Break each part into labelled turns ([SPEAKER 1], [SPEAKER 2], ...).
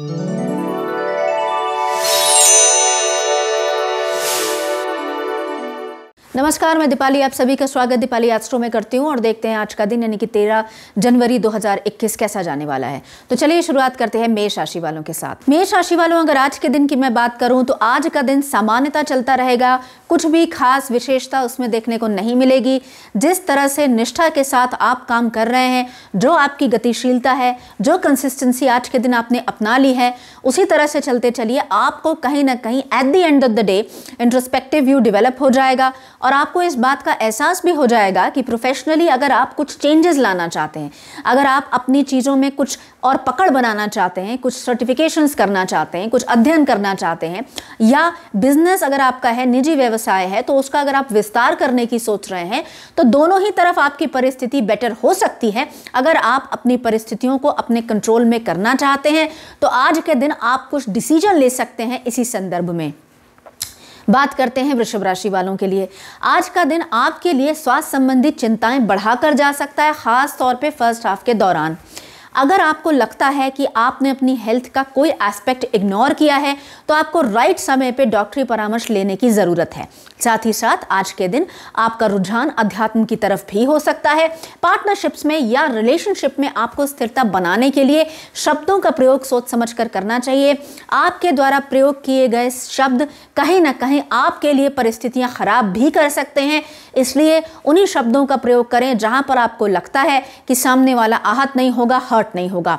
[SPEAKER 1] Mm-hmm. नमस्कार मैं दीपाली आप सभी का स्वागत दीपाली यात्रो में करती हूँ और देखते हैं आज का दिन यानी कि 13 जनवरी 2021 कैसा जाने वाला है तो चलिए शुरुआत करते हैं मेष राशि वालों के साथ मेष राशि वालों अगर आज के दिन की मैं बात करूं तो आज का दिन सामान्यता चलता रहेगा कुछ भी खास विशेषता उसमें देखने को नहीं मिलेगी जिस तरह से निष्ठा के साथ आप काम कर रहे हैं जो आपकी गतिशीलता है जो कंसिस्टेंसी आज के दिन आपने अपना ली है उसी तरह से चलते चलिए आपको कहीं ना कहीं at the end of the day introspective view develop हो जाएगा और आपको इस बात का एहसास भी हो जाएगा कि प्रोफेशनली अगर आप कुछ चेंजेस लाना चाहते हैं अगर आप अपनी चीज़ों में कुछ और पकड़ बनाना चाहते हैं कुछ सर्टिफिकेशंस करना चाहते हैं कुछ अध्ययन करना चाहते हैं या बिजनेस अगर आपका है निजी व्यवसाय है तो उसका अगर आप विस्तार करने की सोच रहे हैं तो दोनों ही तरफ आपकी परिस्थिति बेटर हो सकती है अगर आप अपनी परिस्थितियों को अपने कंट्रोल में करना चाहते हैं तो आज के दिन आप कुछ डिसीजन ले सकते हैं इसी संदर्भ में बात करते हैं वृषभ राशि वालों के लिए आज का दिन आपके लिए स्वास्थ्य संबंधित चिंताएं बढ़ाकर जा सकता है खास तौर पे फर्स्ट हाफ के दौरान अगर आपको लगता है कि आपने अपनी हेल्थ का कोई एस्पेक्ट इग्नोर किया है तो आपको राइट समय पर डॉक्टरी परामर्श लेने की ज़रूरत है साथ ही साथ आज के दिन आपका रुझान अध्यात्म की तरफ भी हो सकता है पार्टनरशिप्स में या रिलेशनशिप में आपको स्थिरता बनाने के लिए शब्दों का प्रयोग सोच समझ कर करना चाहिए आपके द्वारा प्रयोग किए गए शब्द कहीं ना कहीं आपके लिए परिस्थितियां खराब भी कर सकते हैं इसलिए उन्हीं शब्दों का प्रयोग करें जहां पर आपको लगता है कि सामने वाला आहत नहीं होगा हर हर्ट नहीं होगा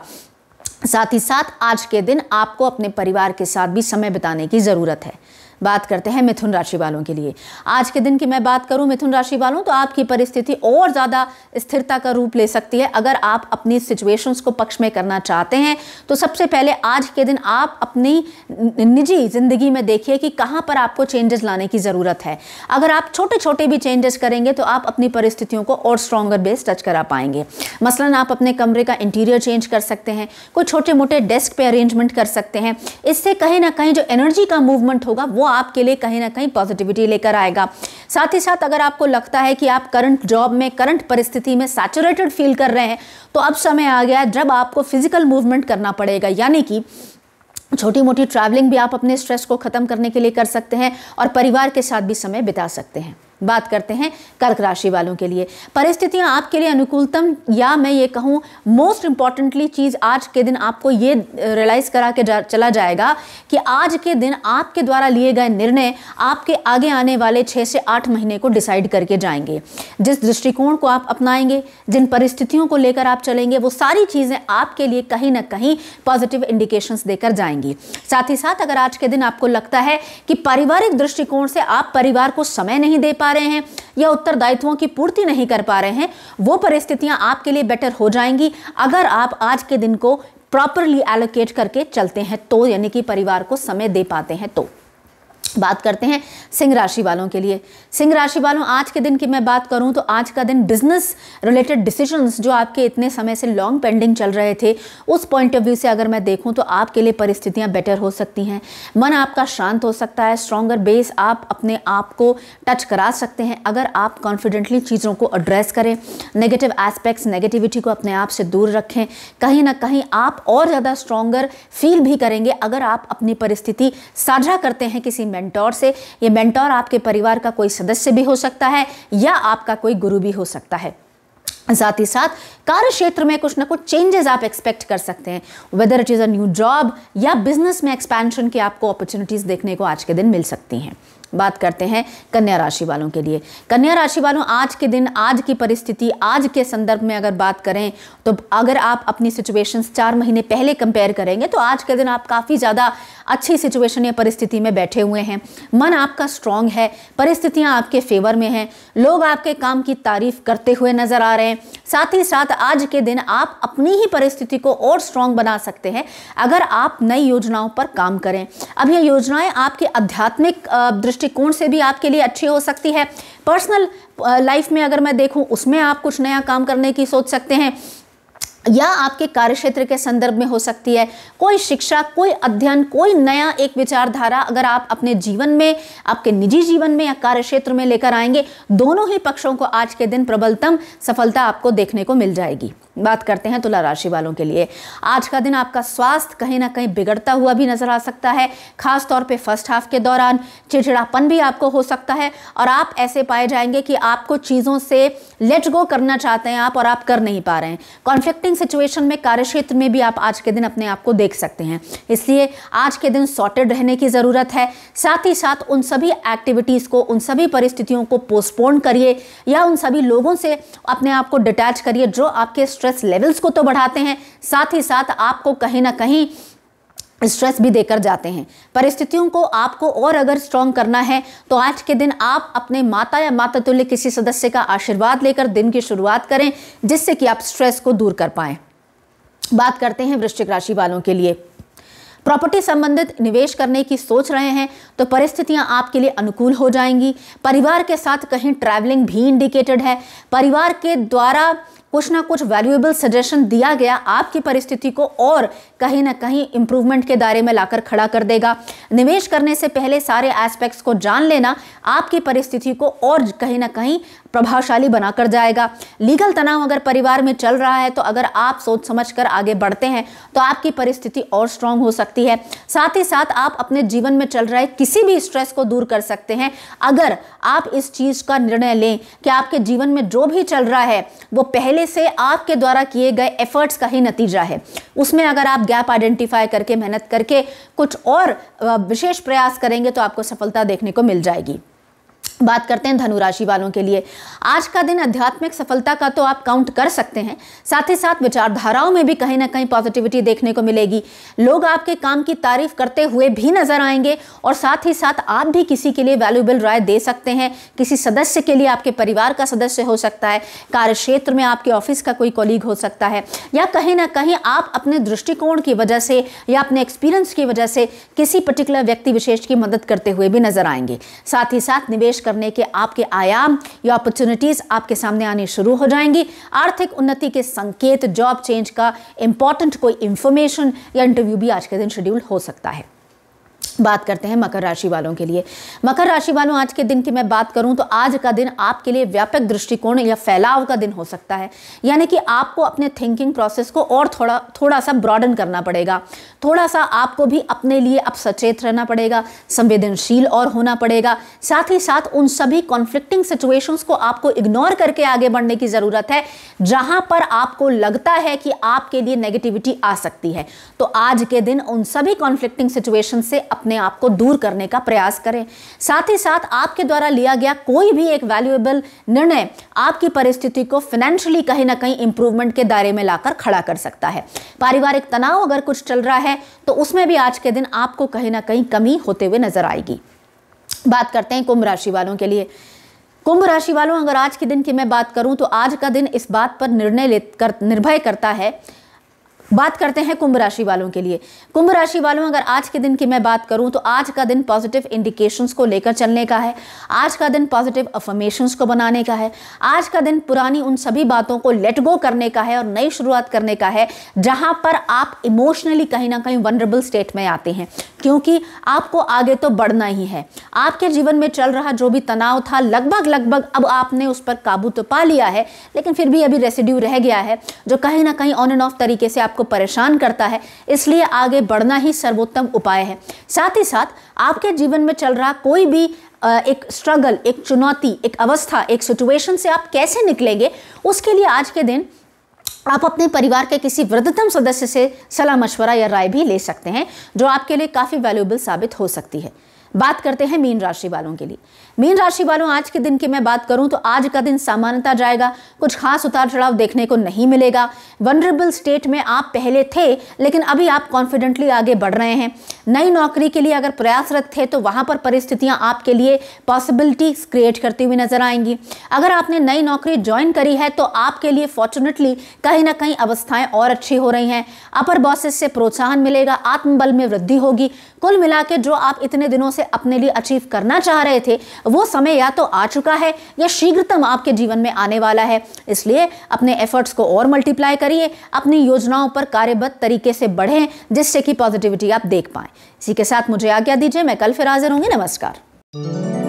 [SPEAKER 1] साथ ही साथ आज के दिन आपको अपने परिवार के साथ भी समय बिताने की ज़रूरत है बात करते हैं मिथुन राशि वालों के लिए आज के दिन की मैं बात करूं मिथुन राशि वालों तो आपकी परिस्थिति और ज़्यादा स्थिरता का रूप ले सकती है अगर आप अपनी सिचुएशंस को पक्ष में करना चाहते हैं तो सबसे पहले आज के दिन आप अपनी निजी ज़िंदगी में देखिए कि कहां पर आपको चेंजेस लाने की ज़रूरत है अगर आप छोटे छोटे भी चेंजेस करेंगे तो आप अपनी परिस्थितियों को और स्ट्रॉगर बेस टच करा पाएंगे मसलन आप अपने कमरे का इंटीरियर चेंज कर सकते हैं कोई छोटे मोटे डेस्क पे अरेंजमेंट कर सकते हैं इससे कहीं ना कहीं जो एनर्जी का मूवमेंट होगा वो आपके लिए कहीं ना कहीं पॉजिटिविटी लेकर आएगा साथ ही साथ अगर आपको लगता है कि आप करंट जॉब में करंट परिस्थिति में सैचुरेटेड फील कर रहे हैं तो अब समय आ गया जब आपको फिजिकल मूवमेंट करना पड़ेगा यानी कि छोटी मोटी ट्रैवलिंग भी आप अपने स्ट्रेस को ख़त्म करने के लिए कर सकते हैं और परिवार के साथ भी समय बिता सकते हैं बात करते हैं कर्क राशि वालों के लिए परिस्थितियां आपके लिए अनुकूलतम या मैं ये कहूँ मोस्ट इम्पॉर्टेंटली चीज़ आज के दिन आपको ये रियलाइज करा के जा, चला जाएगा कि आज के दिन आपके द्वारा लिए गए निर्णय आपके आगे आने वाले छः से आठ महीने को डिसाइड करके जाएंगे जिस दृष्टिकोण को आप अपनाएंगे जिन परिस्थितियों को लेकर आप चलेंगे वो सारी चीज़ें आपके लिए कहीं ना कहीं पॉजिटिव इंडिकेशन देकर जाएंगी साथ ही साथ अगर आज के दिन आपको लगता है कि पारिवारिक दृष्टिकोण से आप परिवार को समय नहीं दे पा पा रहे हैं या उत्तरदायित्वों की पूर्ति नहीं कर पा रहे हैं वो परिस्थितियां आपके लिए बेटर हो जाएंगी अगर आप आज के दिन को प्रॉपरली एलोकेट करके चलते हैं तो यानी कि परिवार को समय दे पाते हैं तो बात करते हैं सिंह राशि वालों के लिए सिंह राशि वालों आज के दिन की मैं बात करूं तो आज का दिन बिजनेस रिलेटेड डिसीजंस जो आपके इतने समय से लॉन्ग पेंडिंग चल रहे थे उस पॉइंट ऑफ व्यू से अगर मैं देखूं तो आपके लिए परिस्थितियां बेटर हो सकती हैं मन आपका शांत हो सकता है स्ट्रॉगर बेस आप अपने आप को टच करा सकते हैं अगर आप कॉन्फिडेंटली चीज़ों को एड्रेस करें नेगेटिव एस्पेक्ट्स नेगेटिविटी को अपने आप से दूर रखें कहीं ना कहीं आप और ज़्यादा स्ट्रोंगर फील भी करेंगे अगर आप अपनी परिस्थिति साझा करते हैं किसी मेंटोर से ये मेंटोर आपके परिवार का कोई सदस्य भी हो सकता है या आपका कोई गुरु भी हो सकता है साथ ही साथ कार्य क्षेत्र में कुछ ना कुछ चेंजेस आप एक्सपेक्ट कर सकते हैं whether it is a new job या बिजनेस में एक्सपेंशन की आपको अपॉर्चुनिटीज़ देखने को आज के दिन मिल सकती हैं बात करते हैं कन्या राशि वालों के लिए कन्या राशि वालों आज के दिन आज की परिस्थिति आज के संदर्भ में अगर बात करें तो अगर आप अपनी सिचुएशंस चार महीने पहले कंपेयर करेंगे तो आज के दिन आप काफ़ी ज़्यादा अच्छी सिचुएशन या परिस्थिति में बैठे हुए हैं मन आपका स्ट्रांग है परिस्थितियाँ आपके फेवर में हैं लोग आपके काम की तारीफ करते हुए नज़र आ रहे हैं साथ ही साथ आज के दिन आप अपनी ही परिस्थिति को और स्ट्रांग बना सकते हैं अगर आप नई योजनाओं पर काम करें अब ये योजनाएं आपके आध्यात्मिक दृष्टिकोण से भी आपके लिए अच्छी हो सकती है पर्सनल लाइफ में अगर मैं देखूं उसमें आप कुछ नया काम करने की सोच सकते हैं या आपके कार्यक्षेत्र के संदर्भ में हो सकती है कोई शिक्षा कोई अध्ययन कोई नया एक विचारधारा अगर आप अपने जीवन में आपके निजी जीवन में या कार्यक्षेत्र में लेकर आएंगे दोनों ही पक्षों को आज के दिन प्रबलतम सफलता आपको देखने को मिल जाएगी बात करते हैं तुला राशि वालों के लिए आज का दिन आपका स्वास्थ्य कहीं ना कहीं बिगड़ता हुआ भी नजर आ सकता है खास तौर पे फर्स्ट हाफ के दौरान चिड़चिड़ापन भी आपको हो सकता है और आप ऐसे पाए जाएंगे कि आपको चीज़ों से लेट गो करना चाहते हैं आप और आप कर नहीं पा रहे हैं कॉन्फ्लिक्टिंग सिचुएशन में कार्यक्षेत्र में भी आप आज के दिन अपने आप को देख सकते हैं इसलिए आज के दिन सॉर्टेड रहने की ज़रूरत है साथ ही साथ उन सभी एक्टिविटीज़ को उन सभी परिस्थितियों को पोस्टपोन करिए या उन सभी लोगों से अपने आप को डिटैच करिए जो आपके स्ट्रेस लेवल्स को तो बढ़ाते हैं साथ ही साथ आपको कहीं ना कहीं स्ट्रेस भी देकर जाते हैं परिस्थितियों को आपको और अगर स्ट्रांग करना है तो आज के दिन आप अपने माता या माता तुल्य किसी सदस्य का आशीर्वाद लेकर दिन की शुरुआत करें जिससे कि आप स्ट्रेस को दूर कर पाएं बात करते हैं वृश्चिक राशि वालों के लिए प्रॉपर्टी संबंधित निवेश करने की सोच रहे हैं तो परिस्थितियां आपके लिए अनुकूल हो जाएंगी परिवार के साथ कहीं ट्रैवलिंग भी इंडिकेटेड है परिवार के द्वारा कुछ ना कुछ वैल्यूएबल सजेशन दिया गया आपकी परिस्थिति को और कहीं ना कहीं इम्प्रूवमेंट के दायरे में लाकर खड़ा कर देगा निवेश करने से पहले सारे एस्पेक्ट्स को जान लेना आपकी परिस्थिति को और कहीं ना कहीं प्रभावशाली बनाकर जाएगा लीगल तनाव अगर परिवार में चल रहा है तो अगर आप सोच समझ कर आगे बढ़ते हैं तो आपकी परिस्थिति और स्ट्रांग हो सकती है साथ ही साथ आप अपने जीवन में चल रहे किसी भी स्ट्रेस को दूर कर सकते हैं अगर आप इस चीज़ का निर्णय लें कि आपके जीवन में जो भी चल रहा है वो पहले से आपके द्वारा किए गए एफर्ट्स का ही नतीजा है उसमें अगर आप गैप आइडेंटिफाई करके मेहनत करके कुछ और विशेष प्रयास करेंगे तो आपको सफलता देखने को मिल जाएगी बात करते हैं धनु राशि वालों के लिए आज का दिन आध्यात्मिक सफलता का तो आप काउंट कर सकते हैं साथ ही साथ विचारधाराओं में भी कहीं ना कहीं पॉजिटिविटी देखने को मिलेगी लोग आपके काम की तारीफ करते हुए भी नजर आएंगे और साथ ही साथ आप भी किसी के लिए वैल्यूबल राय दे सकते हैं किसी सदस्य के लिए आपके परिवार का सदस्य हो सकता है कार्य क्षेत्र में आपके ऑफिस का कोई कॉलीग हो सकता है या कहीं ना कहीं आप अपने दृष्टिकोण की वजह से या अपने एक्सपीरियंस की वजह से किसी पर्टिकुलर व्यक्ति विशेष की मदद करते हुए भी नजर आएंगे साथ ही साथ निवेश करने के आपके आयाम या अपॉर्चुनिटीज़ आपके सामने आनी शुरू हो जाएंगी आर्थिक उन्नति के संकेत जॉब चेंज का इंपॉर्टेंट कोई इंफॉर्मेशन या इंटरव्यू भी आज के दिन शेड्यूल हो सकता है बात करते हैं मकर राशि वालों के लिए मकर राशि वालों आज के दिन की मैं बात करूं तो आज का दिन आपके लिए व्यापक दृष्टिकोण या फैलाव का दिन हो सकता है यानी कि आपको अपने थिंकिंग प्रोसेस को और थोड़ा थोड़ा सा ब्रॉडन करना पड़ेगा थोड़ा सा आपको भी अपने लिए अब सचेत रहना पड़ेगा संवेदनशील और होना पड़ेगा साथ ही साथ उन सभी कॉन्फ्लिक्टिंग सिचुएशंस को आपको इग्नोर करके आगे बढ़ने की ज़रूरत है जहां पर आपको लगता है कि आपके लिए नेगेटिविटी आ सकती है तो आज के दिन उन सभी कॉन्फ्लिक्टिंग सिचुएशन से अपने आप को दूर करने का प्रयास करें साथ ही साथ आपके द्वारा लिया गया कोई भी एक वैल्यूएबल निर्णय आपकी परिस्थिति को फाइनेंशियली कहीं ना कहीं इंप्रूवमेंट के दायरे में लाकर खड़ा कर सकता है पारिवारिक तनाव अगर कुछ चल रहा है तो उसमें भी आज के दिन आपको कहीं ना कहीं कमी होते हुए नजर आएगी बात करते हैं कुंभ राशि वालों के लिए कुंभ राशि वालों अगर आज के दिन की मैं बात करूं तो आज का दिन इस बात पर निर्णय ले कर निर्भय करता है बात करते हैं कुंभ राशि वालों के लिए कुंभ राशि वालों अगर आज के दिन की मैं बात करूं तो आज का दिन पॉजिटिव इंडिकेशंस को लेकर चलने का है आज का दिन पॉजिटिव अफर्मेशंस को बनाने का है आज का दिन पुरानी उन सभी बातों को लेट गो करने का है और नई शुरुआत करने का है जहां पर आप इमोशनली कहीं ना कहीं वनरेबल स्टेट में आते हैं क्योंकि आपको आगे तो बढ़ना ही है आपके जीवन में चल रहा जो भी तनाव था लगभग लगभग अब आपने उस पर काबू तो पा लिया है लेकिन फिर भी अभी रेसिड्यू रह गया है जो कहीं ना कहीं ऑन एंड ऑफ तरीके से आपको आपको परेशान करता है इसलिए आगे बढ़ना ही सर्वोत्तम उपाय है साथ ही साथ आपके जीवन में चल रहा कोई भी एक स्ट्रगल एक चुनौती एक अवस्था एक सिचुएशन से आप कैसे निकलेंगे उसके लिए आज के दिन आप अपने परिवार के किसी वृद्धतम सदस्य से सलाह मशवरा या राय भी ले सकते हैं जो आपके लिए काफ़ी वैल्यूबल साबित हो सकती है बात करते हैं मीन राशि वालों के लिए मीन राशि वालों आज के दिन की मैं बात करूं तो आज का दिन सामान्यता जाएगा कुछ खास उतार चढ़ाव देखने को नहीं मिलेगा वनरेबल स्टेट में आप पहले थे लेकिन अभी आप कॉन्फिडेंटली आगे बढ़ रहे हैं नई नौकरी के लिए अगर प्रयासरत थे तो वहां पर परिस्थितियां आपके लिए पॉसिबिलिटीज क्रिएट करती हुई नजर आएंगी अगर आपने नई नौकरी ज्वाइन करी है तो आपके लिए फॉर्चुनेटली कहीं ना कहीं अवस्थाएं और अच्छी हो रही हैं अपर बॉसेस से प्रोत्साहन मिलेगा आत्मबल में वृद्धि होगी कुल मिला जो आप इतने दिनों से से अपने लिए अचीव करना चाह रहे थे वो समय या तो आ चुका है या शीघ्रतम आपके जीवन में आने वाला है इसलिए अपने एफर्ट्स को और मल्टीप्लाई करिए अपनी योजनाओं पर कार्यबद्ध तरीके से बढ़ें जिससे कि पॉजिटिविटी आप देख पाएं इसी के साथ मुझे आज्ञा दीजिए मैं कल फिर हाजिर होंगी नमस्कार